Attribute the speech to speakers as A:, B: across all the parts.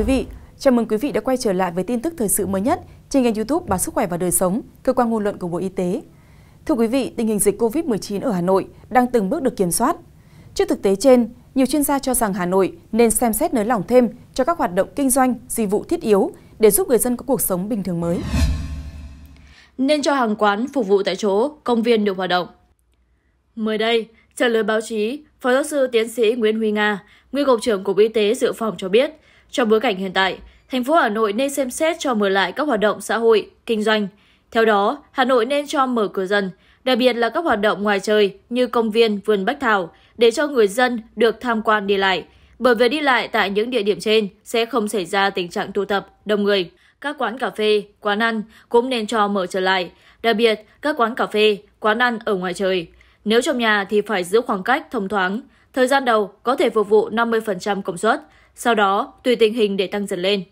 A: quý vị, chào mừng quý vị đã quay trở lại với tin tức thời sự mới nhất trên kênh YouTube Báo Sức khỏe và đời sống, cơ quan ngôn luận của Bộ Y tế. Thưa quý vị, tình hình dịch COVID-19 ở Hà Nội đang từng bước được kiểm soát. Trước thực tế trên, nhiều chuyên gia cho rằng Hà Nội nên xem xét nới lỏng thêm cho các hoạt động kinh doanh, dịch vụ thiết yếu để giúp người dân có cuộc sống bình thường mới.
B: Nên cho hàng quán phục vụ tại chỗ, công viên được hoạt động. Mới đây, trả lời báo chí, Phó giáo sư tiến sĩ Nguyễn Huy Nga, Nguyên Cục trưởng Cục Y tế Dự phòng cho biết, trong bối cảnh hiện tại, thành phố Hà Nội nên xem xét cho mở lại các hoạt động xã hội, kinh doanh. Theo đó, Hà Nội nên cho mở cửa dần, đặc biệt là các hoạt động ngoài trời như công viên, vườn Bách Thảo để cho người dân được tham quan đi lại. Bởi vì đi lại tại những địa điểm trên sẽ không xảy ra tình trạng tụ tập, đông người. Các quán cà phê, quán ăn cũng nên cho mở trở lại, đặc biệt các quán cà phê, quán ăn ở ngoài trời – nếu trong nhà thì phải giữ khoảng cách thông thoáng, thời gian đầu có thể phục vụ 50% công suất, sau đó tùy tình hình để tăng dần lên.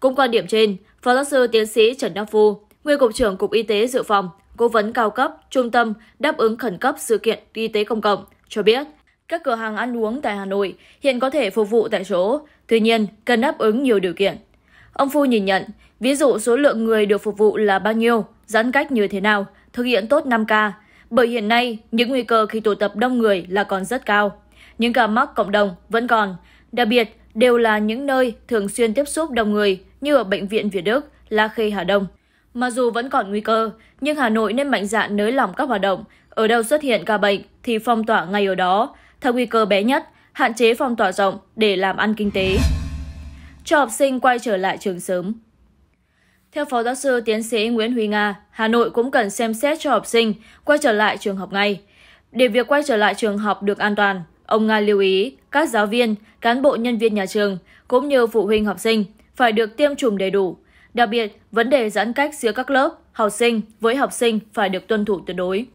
B: Cũng quan điểm trên, Phó giáo sư tiến sĩ Trần Đắc Phu, Nguyên Cục trưởng Cục Y tế Dự phòng, Cố vấn cao cấp, Trung tâm đáp ứng khẩn cấp sự kiện y tế công cộng, cho biết các cửa hàng ăn uống tại Hà Nội hiện có thể phục vụ tại chỗ, tuy nhiên cần đáp ứng nhiều điều kiện. Ông Phu nhìn nhận, ví dụ số lượng người được phục vụ là bao nhiêu, giãn cách như thế nào, thực hiện tốt 5K, bởi hiện nay những nguy cơ khi tụ tập đông người là còn rất cao. Những ca mắc cộng đồng vẫn còn, đặc biệt đều là những nơi thường xuyên tiếp xúc đông người như ở Bệnh viện Việt Đức, La Khê, Hà Đông. Mặc dù vẫn còn nguy cơ, nhưng Hà Nội nên mạnh dạn nới lỏng các hoạt động. Ở đâu xuất hiện ca bệnh thì phong tỏa ngay ở đó, theo nguy cơ bé nhất, hạn chế phong tỏa rộng để làm ăn kinh tế. Cho học sinh quay trở lại trường sớm. Theo Phó Giáo sư Tiến sĩ Nguyễn Huy Nga, Hà Nội cũng cần xem xét cho học sinh quay trở lại trường học ngay. Để việc quay trở lại trường học được an toàn, ông Nga lưu ý các giáo viên, cán bộ nhân viên nhà trường cũng như phụ huynh học sinh phải được tiêm chủng đầy đủ. Đặc biệt, vấn đề giãn cách giữa các lớp, học sinh với học sinh phải được tuân thủ tuyệt đối.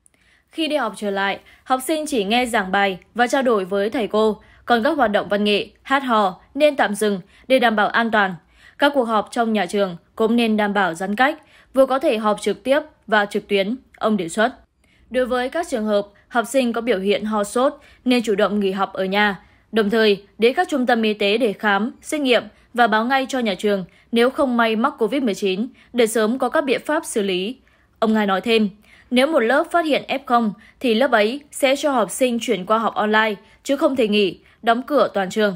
B: Khi đi học trở lại, học sinh chỉ nghe giảng bài và trao đổi với thầy cô, còn các hoạt động văn nghệ, hát hò nên tạm dừng để đảm bảo an toàn. Các cuộc họp trong nhà trường cũng nên đảm bảo giãn cách, vừa có thể họp trực tiếp và trực tuyến, ông đề xuất. Đối với các trường hợp học sinh có biểu hiện ho sốt nên chủ động nghỉ học ở nhà, đồng thời đến các trung tâm y tế để khám, xét nghiệm và báo ngay cho nhà trường nếu không may mắc COVID-19 để sớm có các biện pháp xử lý. Ông Ngài nói thêm, nếu một lớp phát hiện F0 thì lớp ấy sẽ cho học sinh chuyển qua học online chứ không thể nghỉ, đóng cửa toàn trường.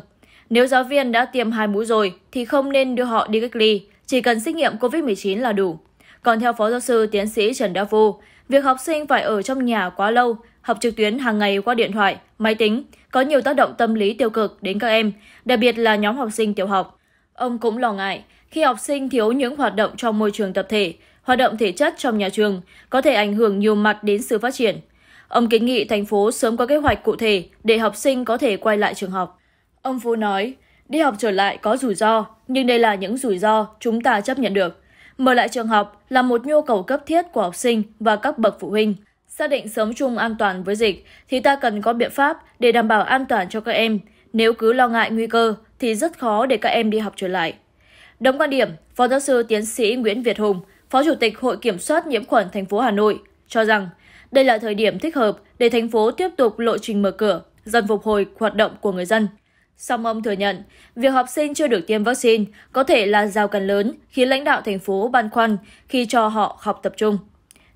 B: Nếu giáo viên đã tiêm hai mũi rồi thì không nên đưa họ đi cách ly, chỉ cần xét nghiệm COVID-19 là đủ. Còn theo Phó Giáo sư Tiến sĩ Trần Đa Phu, việc học sinh phải ở trong nhà quá lâu, học trực tuyến hàng ngày qua điện thoại, máy tính có nhiều tác động tâm lý tiêu cực đến các em, đặc biệt là nhóm học sinh tiểu học. Ông cũng lo ngại khi học sinh thiếu những hoạt động trong môi trường tập thể, hoạt động thể chất trong nhà trường có thể ảnh hưởng nhiều mặt đến sự phát triển. Ông kiến nghị thành phố sớm có kế hoạch cụ thể để học sinh có thể quay lại trường học. Ông Phú nói, Đi học trở lại có rủi ro, nhưng đây là những rủi ro chúng ta chấp nhận được. Mở lại trường học là một nhu cầu cấp thiết của học sinh và các bậc phụ huynh. Xác định sống chung an toàn với dịch thì ta cần có biện pháp để đảm bảo an toàn cho các em. Nếu cứ lo ngại nguy cơ thì rất khó để các em đi học trở lại. Đồng quan điểm, Phó giáo sư tiến sĩ Nguyễn Việt Hùng, Phó Chủ tịch Hội Kiểm soát nhiễm khuẩn thành phố Hà Nội cho rằng đây là thời điểm thích hợp để thành phố tiếp tục lộ trình mở cửa, dần phục hồi hoạt động của người dân. Song ông thừa nhận, việc học sinh chưa được tiêm vaccine có thể là rào cản lớn khiến lãnh đạo thành phố băn khoăn khi cho họ học tập trung.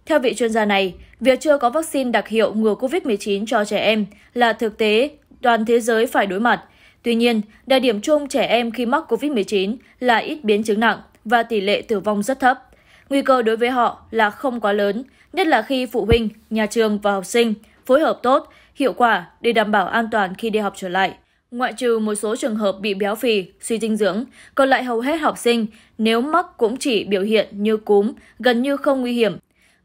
B: Theo vị chuyên gia này, việc chưa có vaccine đặc hiệu ngừa COVID-19 cho trẻ em là thực tế toàn thế giới phải đối mặt. Tuy nhiên, đặc điểm chung trẻ em khi mắc COVID-19 là ít biến chứng nặng và tỷ lệ tử vong rất thấp. Nguy cơ đối với họ là không quá lớn, nhất là khi phụ huynh, nhà trường và học sinh phối hợp tốt, hiệu quả để đảm bảo an toàn khi đi học trở lại. Ngoại trừ một số trường hợp bị béo phì, suy dinh dưỡng, còn lại hầu hết học sinh nếu mắc cũng chỉ biểu hiện như cúm, gần như không nguy hiểm.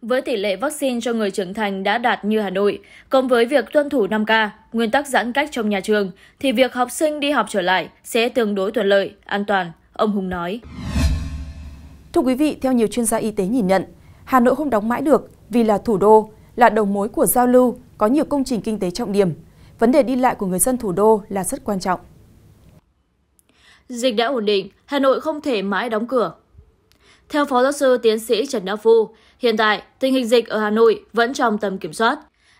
B: Với tỷ lệ vaccine cho người trưởng thành đã đạt như Hà Nội, cộng với việc tuân thủ 5K, nguyên tắc giãn cách trong nhà trường, thì việc học sinh đi học trở lại sẽ tương đối thuận lợi, an toàn, ông Hùng nói.
A: Thưa quý vị, theo nhiều chuyên gia y tế nhìn nhận, Hà Nội không đóng mãi được vì là thủ đô, là đầu mối của giao lưu, có nhiều công trình kinh tế trọng điểm – vấn đề đi lại của người dân thủ đô là rất quan trọng.
B: Dịch đã ổn định, Hà Nội không thể mãi đóng cửa. Theo Phó Giáo sư Tiến sĩ Trần Đắc Phu, hiện tại tình hình dịch ở Hà Nội vẫn trong tầm kiểm soát.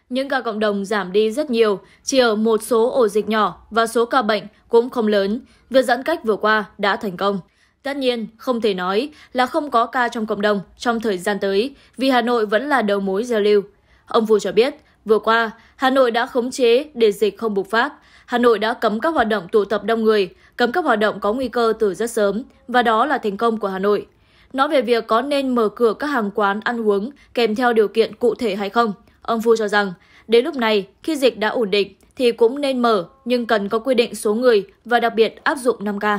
B: Những ca cộng đồng giảm đi rất nhiều, chỉ ở một số ổ dịch nhỏ và số ca bệnh cũng không lớn. Việc giãn cách vừa qua đã thành công. Tất nhiên, không thể nói là không có ca trong cộng đồng trong thời gian tới, vì Hà Nội vẫn là đầu mối giao lưu. Ông Phu cho biết, Vừa qua, Hà Nội đã khống chế để dịch không bùng phát. Hà Nội đã cấm các hoạt động tụ tập đông người, cấm các hoạt động có nguy cơ từ rất sớm, và đó là thành công của Hà Nội. Nói về việc có nên mở cửa các hàng quán ăn uống kèm theo điều kiện cụ thể hay không, ông Phu cho rằng, đến lúc này, khi dịch đã ổn định, thì cũng nên mở nhưng cần có quy định số người và đặc biệt áp dụng 5K.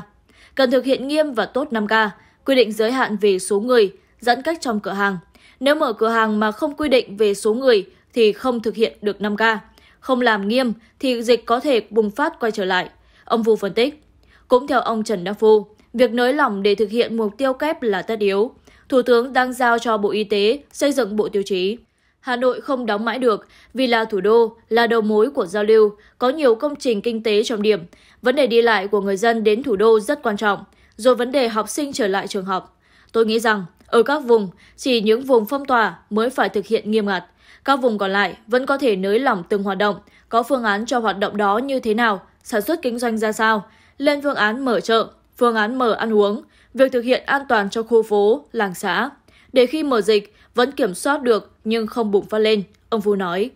B: Cần thực hiện nghiêm và tốt 5K, quy định giới hạn về số người, giãn cách trong cửa hàng. Nếu mở cửa hàng mà không quy định về số người thì không thực hiện được 5K, không làm nghiêm thì dịch có thể bùng phát quay trở lại, ông Phu phân tích. Cũng theo ông Trần Đắc Phu, việc nới lỏng để thực hiện mục tiêu kép là tất yếu. Thủ tướng đang giao cho Bộ Y tế xây dựng bộ tiêu chí. Hà Nội không đóng mãi được vì là thủ đô, là đầu mối của giao lưu, có nhiều công trình kinh tế trọng điểm. Vấn đề đi lại của người dân đến thủ đô rất quan trọng, rồi vấn đề học sinh trở lại trường học. Tôi nghĩ rằng ở các vùng chỉ những vùng phong tỏa mới phải thực hiện nghiêm ngặt các vùng còn lại vẫn có thể nới lỏng từng hoạt động có phương án cho hoạt động đó như thế nào sản xuất kinh doanh ra sao lên phương án mở chợ phương án mở ăn uống việc thực hiện an toàn cho khu phố làng xã để khi mở dịch vẫn kiểm soát được nhưng không bùng phát lên ông phu nói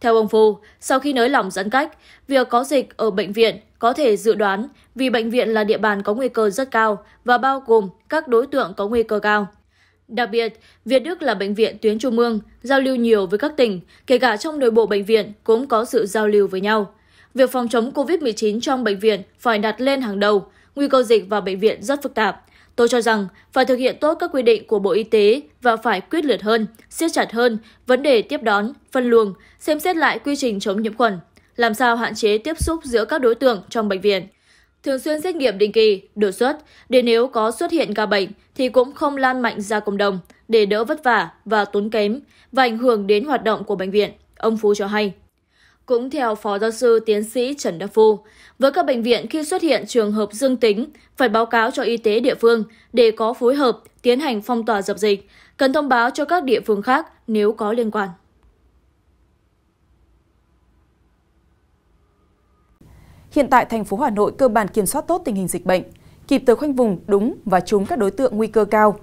B: theo ông Phu, sau khi nới lỏng giãn cách, việc có dịch ở bệnh viện có thể dự đoán vì bệnh viện là địa bàn có nguy cơ rất cao và bao gồm các đối tượng có nguy cơ cao đặc biệt việt đức là bệnh viện tuyến trung ương giao lưu nhiều với các tỉnh kể cả trong nội bộ bệnh viện cũng có sự giao lưu với nhau việc phòng chống covid 19 trong bệnh viện phải đặt lên hàng đầu nguy cơ dịch vào bệnh viện rất phức tạp Tôi cho rằng phải thực hiện tốt các quy định của Bộ Y tế và phải quyết liệt hơn, siết chặt hơn vấn đề tiếp đón, phân luồng, xem xét lại quy trình chống nhiễm khuẩn, làm sao hạn chế tiếp xúc giữa các đối tượng trong bệnh viện thường xuyên xét nghiệm định kỳ, đột xuất để nếu có xuất hiện ca bệnh thì cũng không lan mạnh ra cộng đồng để đỡ vất vả và tốn kém và ảnh hưởng đến hoạt động của bệnh viện, ông Phú cho hay. Cũng theo Phó Giáo sư Tiến sĩ Trần Đắc Phu, với các bệnh viện khi xuất hiện trường hợp dương tính, phải báo cáo cho y tế địa phương để có phối hợp tiến hành phong tỏa dập dịch, cần thông báo cho các địa phương khác nếu có liên quan. Hiện tại thành phố Hà
A: Nội cơ bản kiểm soát tốt tình hình dịch bệnh, kịp thời khoanh vùng đúng và trúng các đối tượng nguy cơ cao.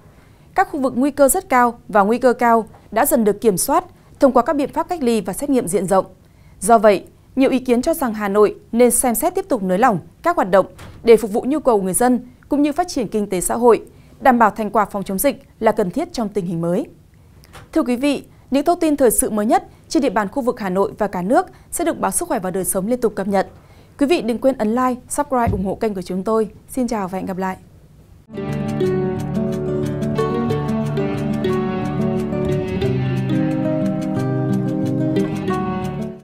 A: Các khu vực nguy cơ rất cao và nguy cơ cao đã dần được kiểm soát thông qua các biện pháp cách ly và xét nghiệm diện rộng. Do vậy, nhiều ý kiến cho rằng Hà Nội nên xem xét tiếp tục nới lỏng các hoạt động để phục vụ nhu cầu người dân cũng như phát triển kinh tế xã hội, đảm bảo thành quả phòng chống dịch là cần thiết trong tình hình mới. Thưa quý vị, những thông tin thời sự mới nhất trên địa bàn khu vực Hà Nội và cả nước sẽ được báo Sức khỏe và Đời sống liên tục cập nhật. Quý vị đừng quên ấn like, subscribe, ủng hộ kênh của chúng tôi. Xin chào và hẹn gặp lại!